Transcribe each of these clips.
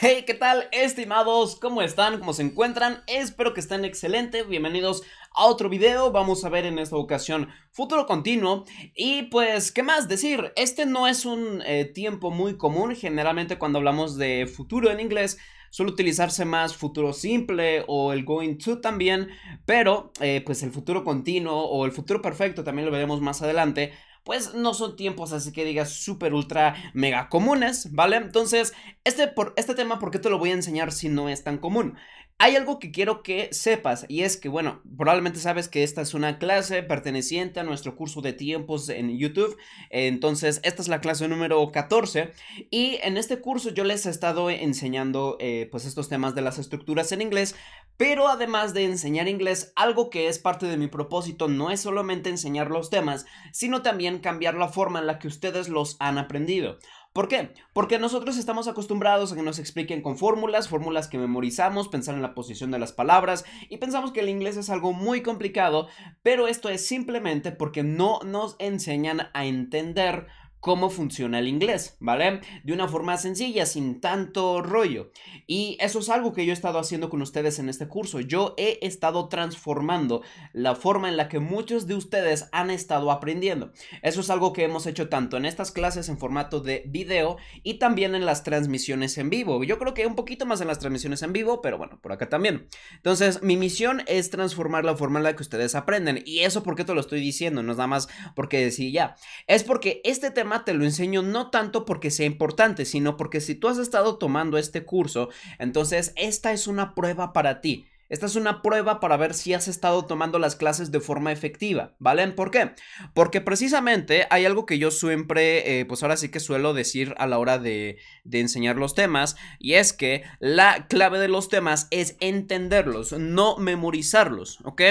Hey, ¿qué tal, estimados? ¿Cómo están? ¿Cómo se encuentran? Espero que estén excelentes. Bienvenidos a otro video. Vamos a ver en esta ocasión futuro continuo. Y pues, ¿qué más decir? Este no es un eh, tiempo muy común. Generalmente cuando hablamos de futuro en inglés, suele utilizarse más futuro simple o el going to también. Pero, eh, pues el futuro continuo o el futuro perfecto también lo veremos más adelante pues no son tiempos así que digas súper ultra mega comunes, ¿vale? Entonces, este, por, este tema, ¿por qué te lo voy a enseñar si no es tan común? Hay algo que quiero que sepas y es que, bueno, probablemente sabes que esta es una clase perteneciente a nuestro curso de tiempos en YouTube. Entonces, esta es la clase número 14 y en este curso yo les he estado enseñando eh, pues estos temas de las estructuras en inglés, pero además de enseñar inglés, algo que es parte de mi propósito no es solamente enseñar los temas, sino también cambiar la forma en la que ustedes los han aprendido. ¿Por qué? Porque nosotros estamos acostumbrados a que nos expliquen con fórmulas, fórmulas que memorizamos, pensar en la posición de las palabras y pensamos que el inglés es algo muy complicado, pero esto es simplemente porque no nos enseñan a entender cómo funciona el inglés, ¿vale? De una forma sencilla, sin tanto rollo. Y eso es algo que yo he estado haciendo con ustedes en este curso. Yo he estado transformando la forma en la que muchos de ustedes han estado aprendiendo. Eso es algo que hemos hecho tanto en estas clases en formato de video y también en las transmisiones en vivo. Yo creo que un poquito más en las transmisiones en vivo, pero bueno, por acá también. Entonces, mi misión es transformar la forma en la que ustedes aprenden. Y eso, ¿por qué te lo estoy diciendo? No es nada más porque decía ya. Es porque este tema te lo enseño no tanto porque sea importante, sino porque si tú has estado tomando este curso, entonces esta es una prueba para ti. Esta es una prueba para ver si has estado tomando las clases de forma efectiva, ¿vale? ¿Por qué? Porque precisamente hay algo que yo siempre, eh, pues ahora sí que suelo decir a la hora de, de enseñar los temas, y es que la clave de los temas es entenderlos, no memorizarlos, ¿ok?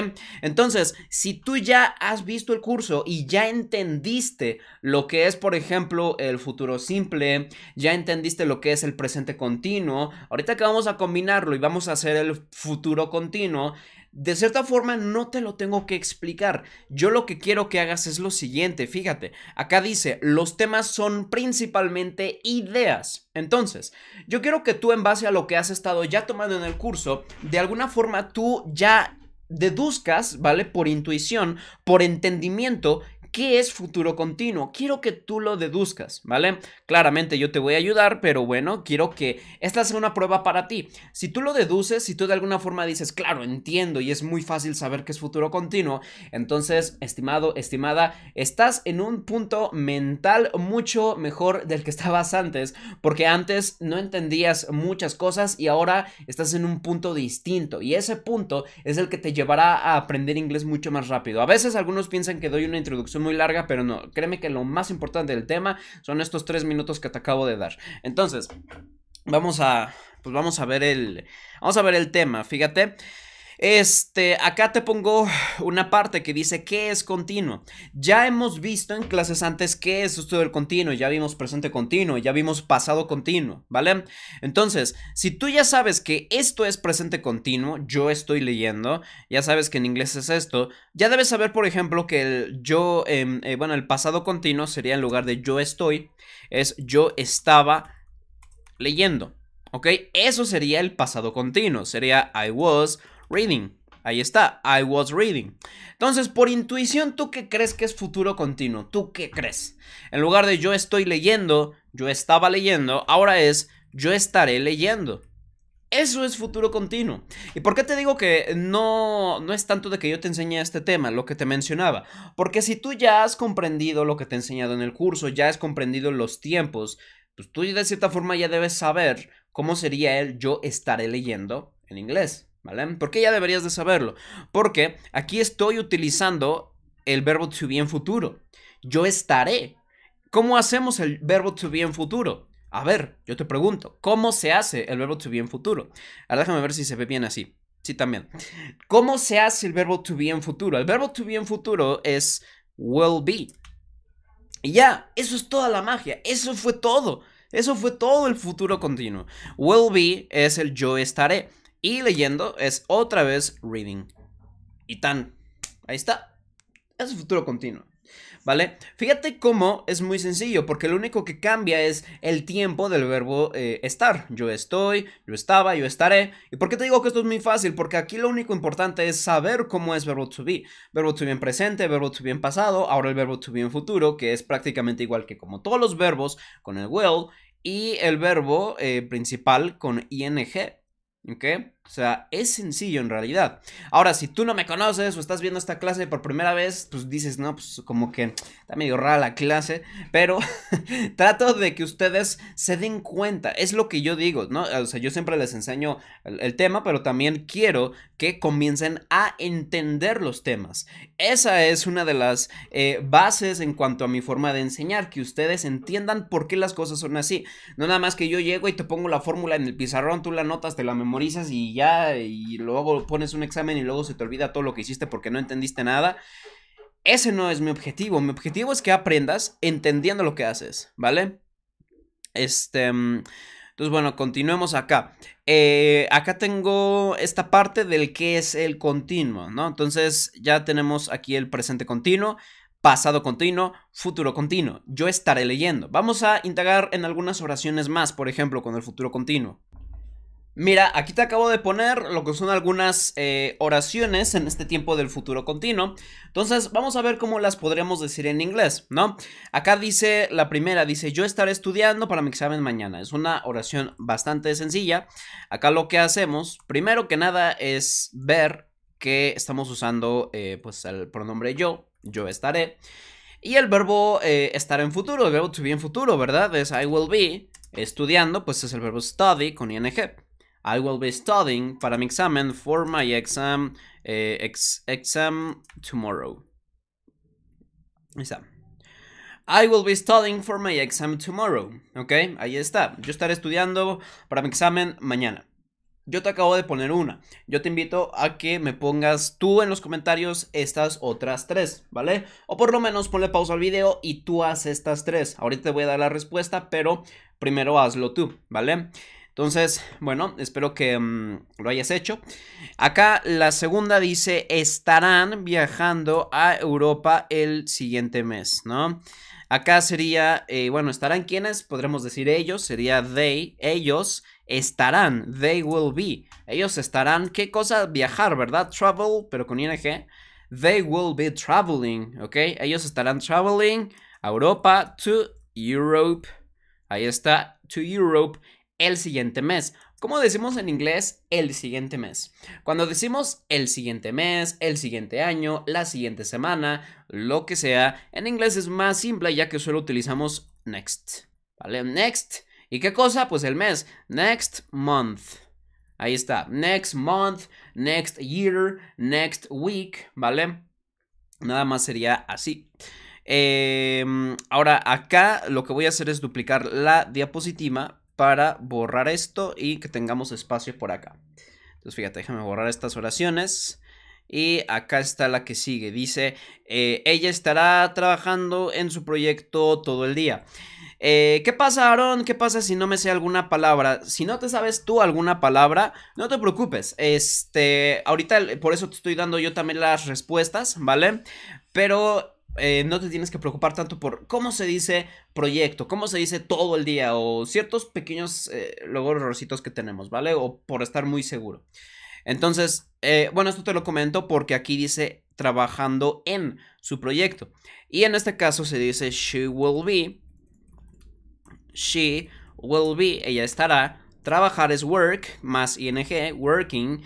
Entonces, si tú ya has visto el curso y ya entendiste lo que es, por ejemplo, el futuro simple, ya entendiste lo que es el presente continuo, ahorita que vamos a combinarlo y vamos a hacer el futuro continuo, de cierta forma no te lo tengo que explicar. Yo lo que quiero que hagas es lo siguiente, fíjate, acá dice, los temas son principalmente ideas. Entonces, yo quiero que tú en base a lo que has estado ya tomando en el curso, de alguna forma tú ya deduzcas, ¿vale? Por intuición, por entendimiento, ¿Qué es futuro continuo? Quiero que tú lo deduzcas, ¿vale? Claramente yo te voy a ayudar, pero bueno, quiero que esta sea una prueba para ti. Si tú lo deduces, si tú de alguna forma dices, claro, entiendo y es muy fácil saber qué es futuro continuo, entonces, estimado, estimada, estás en un punto mental mucho mejor del que estabas antes, porque antes no entendías muchas cosas y ahora estás en un punto distinto y ese punto es el que te llevará a aprender inglés mucho más rápido. A veces algunos piensan que doy una introducción muy larga, pero no, créeme que lo más importante del tema son estos tres minutos que te acabo de dar. Entonces, vamos a, pues vamos a ver el, vamos a ver el tema, fíjate. Este, acá te pongo una parte que dice qué es continuo. Ya hemos visto en clases antes qué es esto del continuo, ya vimos presente continuo, ya vimos pasado continuo, ¿vale? Entonces, si tú ya sabes que esto es presente continuo, yo estoy leyendo, ya sabes que en inglés es esto, ya debes saber, por ejemplo, que el yo, em, eh, bueno, el pasado continuo sería en lugar de yo estoy, es yo estaba leyendo, ¿ok? Eso sería el pasado continuo, sería I was reading. Ahí está, I was reading. Entonces, por intuición, ¿tú qué crees que es futuro continuo? ¿Tú qué crees? En lugar de yo estoy leyendo, yo estaba leyendo, ahora es yo estaré leyendo. Eso es futuro continuo. ¿Y por qué te digo que no, no es tanto de que yo te enseñe este tema, lo que te mencionaba? Porque si tú ya has comprendido lo que te he enseñado en el curso, ya has comprendido los tiempos, pues tú de cierta forma ya debes saber cómo sería el yo estaré leyendo en inglés. ¿vale? Porque ya deberías de saberlo. Porque aquí estoy utilizando el verbo to be en futuro. Yo estaré. ¿Cómo hacemos el verbo to be en futuro? A ver, yo te pregunto, ¿cómo se hace el verbo to be en futuro? déjame ver si se ve bien así. Sí, también. ¿Cómo se hace el verbo to be en futuro? El verbo to be en futuro es will be. Y ya, eso es toda la magia. Eso fue todo. Eso fue todo el futuro continuo. Will be es el yo estaré. Y leyendo es otra vez reading. Y tan. Ahí está. Es futuro continuo. ¿Vale? Fíjate cómo es muy sencillo, porque lo único que cambia es el tiempo del verbo eh, estar. Yo estoy, yo estaba, yo estaré. ¿Y por qué te digo que esto es muy fácil? Porque aquí lo único importante es saber cómo es verbo to be. Verbo to be en presente, verbo to be en pasado, ahora el verbo to be en futuro, que es prácticamente igual que como todos los verbos, con el will, y el verbo eh, principal con ing. ¿Ok? O sea, es sencillo en realidad. Ahora, si tú no me conoces o estás viendo esta clase por primera vez, pues dices, no, pues como que está medio rara la clase, pero trato de que ustedes se den cuenta, es lo que yo digo, ¿no? O sea, yo siempre les enseño el, tema, pero también quiero que comiencen a entender los temas. Esa es una de las eh, bases en cuanto a mi forma de enseñar, que ustedes entiendan por qué las cosas son así. No nada más que yo llego y te pongo la fórmula en el pizarrón, tú la notas, te la memorizas y ya, y luego pones un examen y luego se te olvida todo lo que hiciste porque no entendiste nada. Ese no es mi objetivo. Mi objetivo es que aprendas entendiendo lo que haces, ¿vale? Este. Mm, entonces, bueno, continuemos acá. Eh, acá tengo esta parte del que es el continuo, ¿no? Entonces, ya tenemos aquí el presente continuo, pasado continuo, futuro continuo. Yo estaré leyendo. Vamos a indagar en algunas oraciones más, por ejemplo, con el futuro continuo. Mira, aquí te acabo de poner lo que son algunas eh, oraciones en este tiempo del futuro continuo. Entonces, vamos a ver cómo las podríamos decir en inglés, ¿no? Acá dice, la primera dice, yo estaré estudiando para mi examen mañana. Es una oración bastante sencilla. Acá lo que hacemos, primero que nada, es ver que estamos usando, eh, pues, el pronombre yo, yo estaré. Y el verbo eh, estar en futuro, el verbo to be en futuro, ¿verdad? Es I will be. Estudiando, pues es el verbo study con ing. I will be studying para mi examen for my exam, eh, ex exam tomorrow. I will be studying for my exam tomorrow. Ok, ahí está. Yo estaré estudiando para mi examen mañana. Yo te acabo de poner una. Yo te invito a que me pongas tú en los comentarios estas otras tres, ¿vale? O por lo menos ponle pausa al video y tú haz estas tres. Ahorita te voy a dar la respuesta, pero primero hazlo tú, ¿vale? Entonces, bueno, espero que mm, lo hayas hecho. Acá la segunda dice, estarán viajando a Europa el siguiente mes, ¿no? Acá sería, eh, bueno, estarán quienes, podremos decir ellos, sería they, ellos estarán, they will be, ellos estarán, ¿qué cosa? Viajar, ¿verdad? Travel, pero con ING. They will be traveling, ¿ok? Ellos estarán traveling a Europa, to Europe, ahí está, to Europe el siguiente mes. ¿Cómo decimos en inglés el siguiente mes? Cuando decimos el siguiente mes, el siguiente año, la siguiente semana, lo que sea, en inglés es más simple ya que solo utilizamos next. ¿Vale? Next. ¿Y qué cosa? Pues el mes. Next month. Ahí está. Next month, next year, next week, ¿vale? Nada más sería así. Em, ahora acá lo que voy a hacer es duplicar la diapositiva para borrar esto y que tengamos espacio por acá. Entonces, fíjate, déjame borrar estas oraciones. Y acá está la que sigue. Dice, eh, ella estará trabajando en su proyecto todo el día. Eh, ¿Qué pasa, Aaron? ¿Qué pasa si no me sé alguna palabra? Si no te sabes tú alguna palabra, no te preocupes. Este, ahorita por eso te estoy dando yo también las respuestas, ¿vale? Pero eh, no te tienes que preocupar tanto por cómo se dice proyecto, cómo se dice todo el día o ciertos pequeños eh, errorcitos que tenemos, ¿vale? O por estar muy seguro. Entonces, eh, bueno, esto te lo comento porque aquí dice trabajando en su proyecto. Y en este caso se dice she will be. She will be, ella estará. Trabajar es work más ing, working.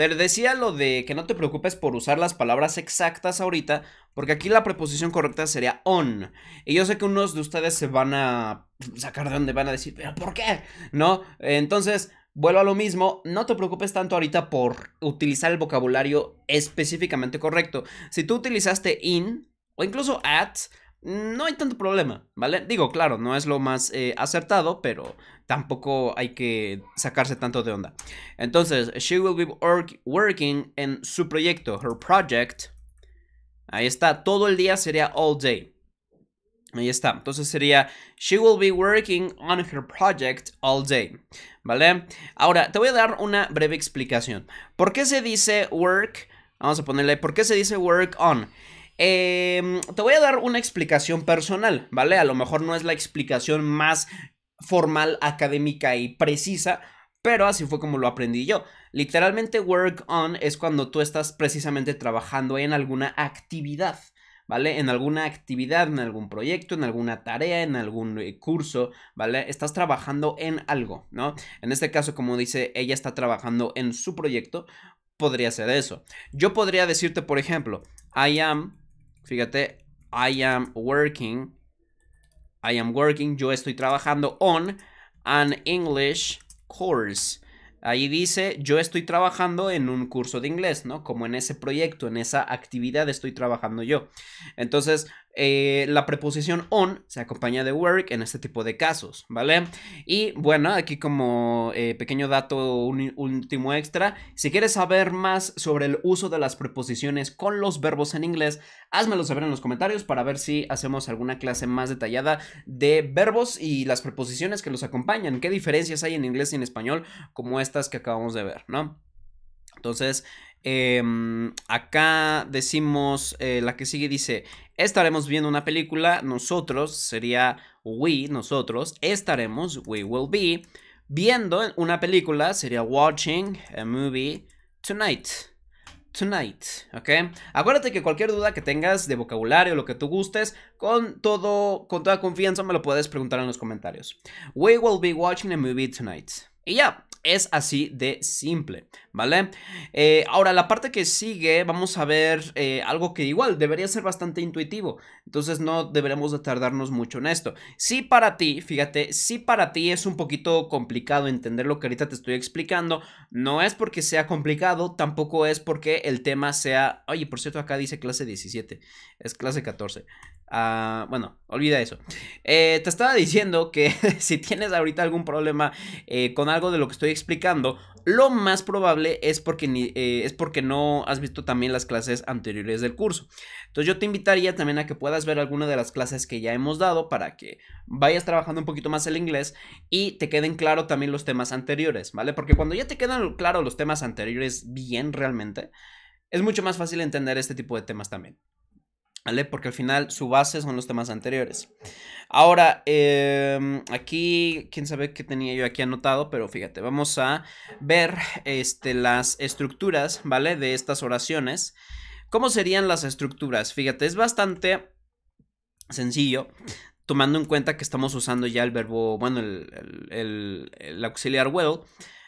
Te decía lo de que no te preocupes por usar las palabras exactas ahorita, porque aquí la preposición correcta sería on. Y yo sé que unos de ustedes se van a sacar de donde van a decir, pero ¿por qué? ¿No? Entonces, vuelvo a lo mismo, no te preocupes tanto ahorita por utilizar el vocabulario específicamente correcto. Si tú utilizaste in o incluso at no hay tanto problema, ¿vale? Digo, claro, no es lo más eh, acertado, pero tampoco hay que sacarse tanto de onda. Entonces, she will be working en su proyecto, her project. Ahí está, todo el día sería all day. Ahí está, entonces sería she will be working on her project all day, ¿vale? Ahora, te voy a dar una breve explicación. ¿Por qué se dice work? Vamos a ponerle, ¿por qué se dice work on? Eh, te voy a dar una explicación personal, ¿vale? A lo mejor no es la explicación más formal, académica y precisa, pero así fue como lo aprendí yo. Literalmente work on es cuando tú estás precisamente trabajando en alguna actividad, ¿vale? En alguna actividad, en algún proyecto, en alguna tarea, en algún eh, curso, ¿vale? Estás trabajando en algo, ¿no? En este caso, como dice, ella está trabajando en su proyecto, podría ser eso. Yo podría decirte, por ejemplo, I am Fíjate, I am working. I am working. Yo estoy trabajando on an English course. Ahí dice, yo estoy trabajando en un curso de inglés, ¿no? Como en ese proyecto, en esa actividad estoy trabajando yo. Entonces, eh, la preposición on se acompaña de work en este tipo de casos, ¿vale? Y bueno, aquí como eh, pequeño dato un, último extra, si quieres saber más sobre el uso de las preposiciones con los verbos en inglés, házmelo saber en los comentarios para ver si hacemos alguna clase más detallada de verbos y las preposiciones que los acompañan, qué diferencias hay en inglés y en español como estas que acabamos de ver, ¿no? Entonces, Em, acá decimos, eh, la que sigue dice, estaremos viendo una película, nosotros, sería we, nosotros, estaremos, we will be, viendo una película, sería watching a movie tonight. Tonight, ¿ok? Acuérdate que cualquier duda que tengas de vocabulario, lo que tú gustes, con todo, con toda confianza me lo puedes preguntar en los comentarios. We will be watching a movie tonight. Y ya, es así de simple, ¿vale? Eh, ahora, la parte que sigue, vamos a ver eh, algo que igual debería ser bastante intuitivo. Entonces no deberemos de tardarnos mucho en esto. Si para ti, fíjate, si para ti es un poquito complicado entender lo que ahorita te estoy explicando, no es porque sea complicado, tampoco es porque el tema sea... Oye, por cierto, acá dice clase 17, es clase 14. Ah, bueno, olvida eso. Eh, te estaba diciendo que si tienes ahorita algún problema eh, con algo de lo que estoy explicando, lo más probable es porque, ni, eh, es porque no has visto también las clases anteriores del curso. Entonces yo te invitaría también a que puedas ver alguna de las clases que ya hemos dado para que vayas trabajando un poquito más el inglés y te queden claro también los temas anteriores, ¿vale? Porque cuando ya te quedan claros los temas anteriores bien realmente, es mucho más fácil entender este tipo de temas también. ¿Vale? Porque al final su base son los temas anteriores. Ahora, em, aquí, quién sabe qué tenía yo aquí anotado, pero fíjate, vamos a ver este, las estructuras, ¿vale? De estas oraciones. ¿Cómo serían las estructuras? Fíjate, es bastante sencillo, tomando en cuenta que estamos usando ya el verbo, bueno, el, auxiliar will.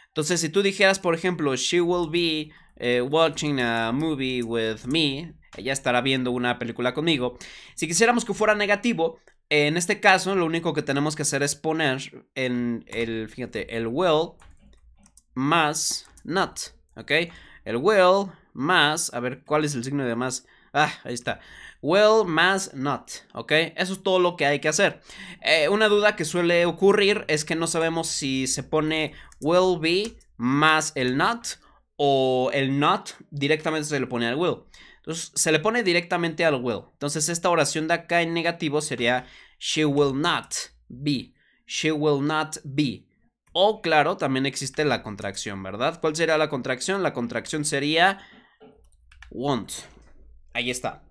Entonces, si tú dijeras, por ejemplo, she will be eh, watching a movie with me, ella estará viendo una película conmigo. Si quisiéramos que fuera negativo, en este caso lo único que tenemos que hacer es poner en el, fíjate, el will más not, ¿ok? El will más, a ver, ¿cuál es el signo de más? Ah, ahí está. Will más not, ¿ok? Eso es todo lo que hay que hacer. Eh, una duda que suele ocurrir es que no sabemos si se pone will be más el not o el not directamente se le pone al will. Entonces se le pone directamente al will. Entonces esta oración de acá en negativo sería she will not be. She will not be. O claro, también existe la contracción, ¿verdad? ¿Cuál sería la contracción? La contracción sería won't. Ahí está.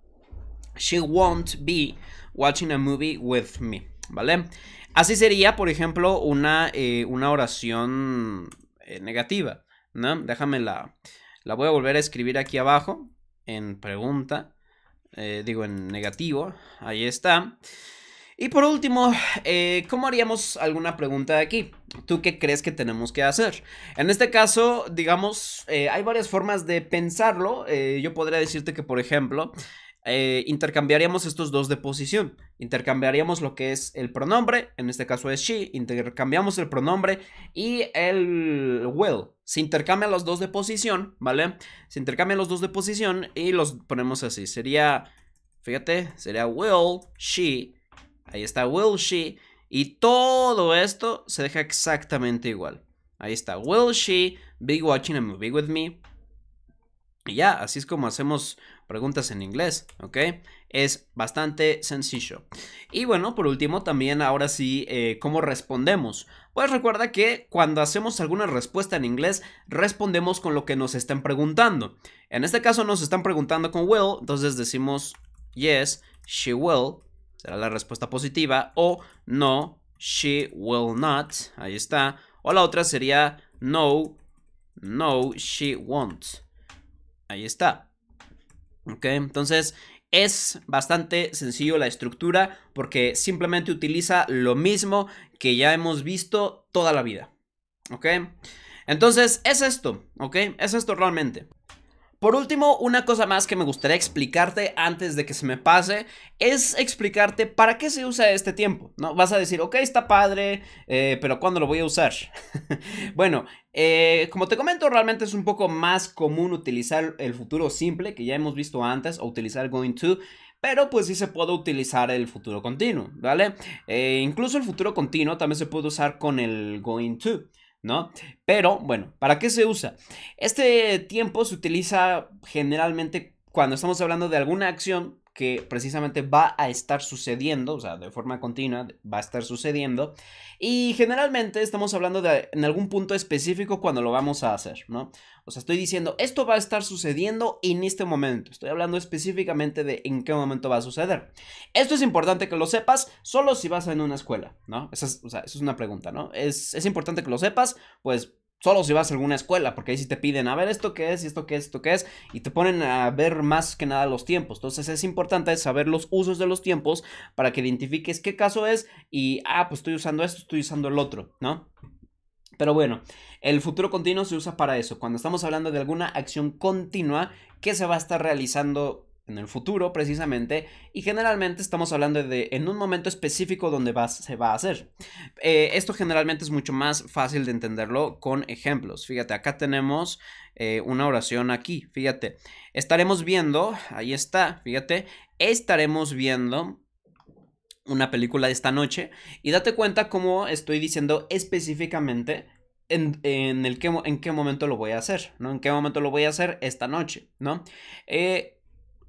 She won't be watching a movie with me, ¿vale? Así sería, por ejemplo, una, eh, una oración eh, negativa, ¿no? Déjame la, la voy a volver a escribir aquí abajo en pregunta, eh, digo en negativo, ahí está. Y por último, eh, ¿cómo haríamos alguna pregunta de aquí? ¿Tú qué crees que tenemos que hacer? En este caso, digamos, eh, hay varias formas de pensarlo. yo podría decirte que, por ejemplo, eh, intercambiaríamos estos dos de posición. Intercambiaríamos lo que es el pronombre, en este caso es she, intercambiamos el pronombre y el will. Se intercambian los dos de posición, ¿vale? Se intercambian los dos de posición y los ponemos así. Sería, fíjate, sería will, she. Ahí está will, she. Y todo esto se deja exactamente igual. Ahí está. Will she be watching a movie with me? Y ya, así es como hacemos preguntas en inglés, ¿ok? Es bastante sencillo. Y bueno, por último, también ahora sí, eh, ¿cómo respondemos? Pues recuerda que cuando hacemos alguna respuesta en inglés, respondemos con lo que nos están preguntando. En este caso nos están preguntando con will, entonces decimos yes, she will, será la respuesta positiva, o no, she will not, ahí está. O la otra sería no, no, she won't. Ahí está. Ok, entonces es bastante sencillo la estructura porque simplemente utiliza lo mismo que ya hemos visto toda la vida. ¿Ok? Entonces es esto, ¿ok? Es esto realmente. Por último, una cosa más que me gustaría explicarte antes de que se me pase es explicarte para qué se usa este tiempo, ¿no? Vas a decir, ok, está padre, eh, pero ¿cuándo lo voy a usar? bueno, eh, como te comento, realmente es un poco más común utilizar el futuro simple, que ya hemos visto antes, o utilizar going to, pero pues sí se puede utilizar el futuro continuo, ¿vale? Eh, incluso el futuro continuo también se puede usar con el going to. ¿No? Pero bueno, ¿para qué se usa? Este tiempo se utiliza generalmente cuando estamos hablando de alguna acción que precisamente va a estar sucediendo, o sea, de forma continua va a estar sucediendo. Y generalmente estamos hablando de en algún punto específico cuando lo vamos a hacer, ¿no? O sea, estoy diciendo, esto va a estar sucediendo en este momento. Estoy hablando específicamente de en qué momento va a suceder. Esto es importante que lo sepas solo si vas en una escuela, ¿no? Esa es, es una pregunta, ¿no? Es, es importante que lo sepas, pues Solo si vas a alguna escuela, porque ahí sí te piden a ver esto qué es, y esto qué es, esto qué es, y te ponen a ver más que nada los tiempos. Entonces es importante saber los usos de los tiempos para que identifiques qué caso es y, ah, pues estoy usando esto, estoy usando el otro, ¿no? Pero bueno, el futuro continuo se usa para eso, cuando estamos hablando de alguna acción continua que se va a estar realizando en el futuro precisamente y generalmente estamos hablando de en un momento específico donde se va a hacer. Eh, esto generalmente es mucho más fácil de entenderlo con ejemplos. Fíjate, acá tenemos eh, una oración aquí, fíjate. Estaremos viendo, ahí está, fíjate, estaremos viendo una película de esta noche y date cuenta cómo estoy diciendo específicamente en, el en qué momento lo voy a hacer, ¿no? En qué momento lo voy a hacer esta noche, ¿no? Eh,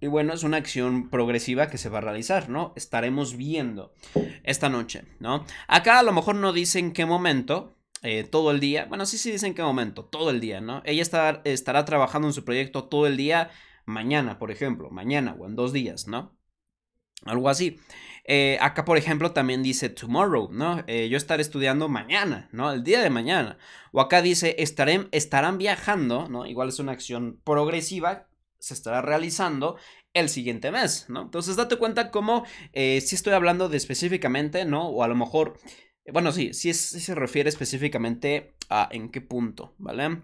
y bueno, es una acción progresiva que se va a realizar, ¿no? Estaremos viendo esta noche, ¿no? Acá a lo mejor no dice en qué momento, eh, todo el día. Bueno, sí, sí dice en qué momento, todo el día, ¿no? Ella está estará trabajando en su proyecto todo el día, mañana, por ejemplo, mañana o en dos días, ¿no? Algo así. Eh, acá, por ejemplo, también dice tomorrow, ¿no? Eh, yo estaré estudiando mañana, ¿no? El día de mañana. O acá dice estarán viajando, ¿no? Igual es una acción progresiva se estará realizando el siguiente mes, ¿no? Entonces date cuenta cómo eh, si estoy hablando de específicamente, ¿no? O a lo mejor, bueno, sí, Si se refiere específicamente a en qué punto, ¿vale?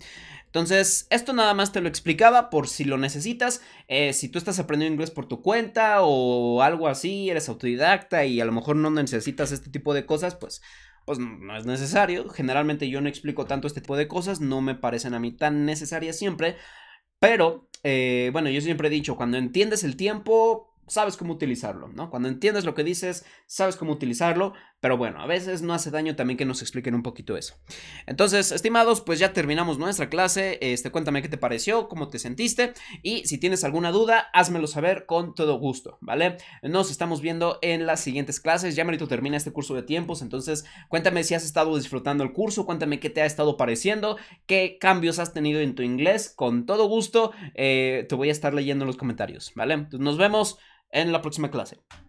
Entonces, esto nada más te lo explicaba por si lo necesitas, eh, si tú estás aprendiendo inglés por tu cuenta o algo así, eres autodidacta y a lo mejor no necesitas este tipo de cosas, pues pues no es necesario. Generalmente yo no explico tanto este tipo de cosas, no me parecen a mí tan necesarias siempre, pero eh, bueno, yo siempre he dicho, cuando entiendes el tiempo, sabes cómo utilizarlo, ¿no? Cuando entiendes lo que dices, sabes cómo utilizarlo, pero bueno, a veces no hace daño también que nos expliquen un poquito eso. Entonces, estimados, pues ya terminamos nuestra clase. Este, cuéntame qué te pareció, cómo te sentiste y si tienes alguna duda, házmelo saber con todo gusto, ¿vale? Nos estamos viendo en las siguientes clases. Ya merito termina este curso de tiempos, entonces cuéntame si has estado disfrutando el curso, cuéntame qué te ha estado pareciendo, qué cambios has tenido en tu inglés. Con todo gusto, eh, te voy a estar leyendo en los comentarios, ¿vale? nos vemos en la próxima clase.